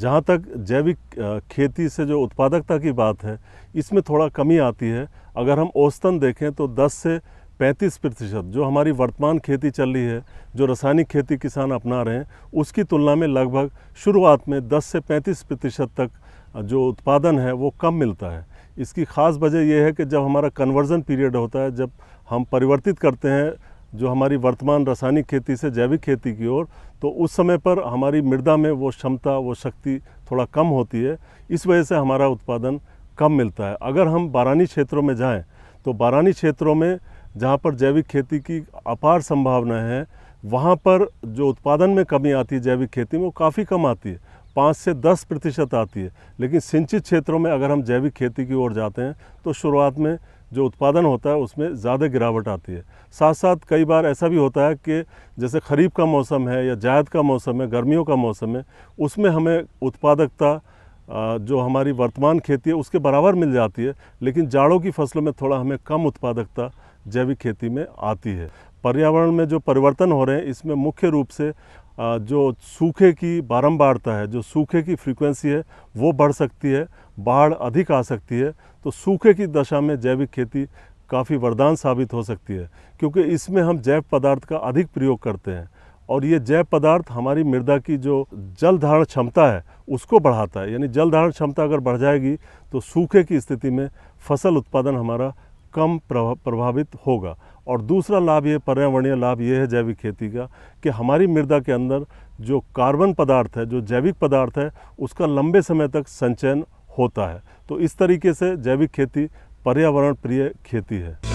जहाँ तक जैविक खेती से जो उत्पादकता की बात है इसमें थोड़ा कमी आती है अगर हम औसतन देखें तो 10 से 35 प्रतिशत जो हमारी वर्तमान खेती चल रही है जो रासायनिक खेती किसान अपना रहे हैं उसकी तुलना में लगभग शुरुआत में 10 से 35 प्रतिशत तक जो उत्पादन है वो कम मिलता है इसकी ख़ास वजह यह है कि जब हमारा कन्वर्जन पीरियड होता है जब हम परिवर्तित करते हैं जो हमारी वर्तमान रासायनिक खेती से जैविक खेती की ओर तो उस समय पर हमारी मृदा में वो क्षमता वो शक्ति थोड़ा कम होती है इस वजह से हमारा उत्पादन कम मिलता है अगर हम बारानी क्षेत्रों में जाएं तो बारानी क्षेत्रों में जहाँ पर जैविक खेती की अपार संभावनाएँ हैं वहाँ पर जो उत्पादन में कमी आती है जैविक खेती में वो काफ़ी कम आती है पाँच से दस प्रतिशत आती है लेकिन सिंचित क्षेत्रों में अगर हम जैविक खेती की ओर जाते हैं तो शुरुआत में जो उत्पादन होता है उसमें ज़्यादा गिरावट आती है साथ साथ कई बार ऐसा भी होता है कि जैसे खरीफ का मौसम है या जायद का मौसम है गर्मियों का मौसम है उसमें हमें उत्पादकता जो हमारी वर्तमान खेती है उसके बराबर मिल जाती है लेकिन जाड़ों की फसलों में थोड़ा हमें कम उत्पादकता जैविक खेती में आती है पर्यावरण में जो परिवर्तन हो रहे हैं इसमें मुख्य रूप से जो सूखे की बारंबारता है जो सूखे की फ्रीक्वेंसी है वो बढ़ सकती है बाढ़ अधिक आ सकती है तो सूखे की दशा में जैविक खेती काफ़ी वरदान साबित हो सकती है क्योंकि इसमें हम जैव पदार्थ का अधिक प्रयोग करते हैं और ये जैव पदार्थ हमारी मृदा की जो जल धारण क्षमता है उसको बढ़ाता है यानी जल धारण क्षमता अगर बढ़ जाएगी तो सूखे की स्थिति में फसल उत्पादन हमारा कम प्रभावित होगा और दूसरा लाभ ये पर्यावरणीय लाभ ये है जैविक खेती का कि हमारी मृदा के अंदर जो कार्बन पदार्थ है जो जैविक पदार्थ है उसका लंबे समय तक संचयन होता है तो इस तरीके से जैविक खेती पर्यावरण प्रिय खेती है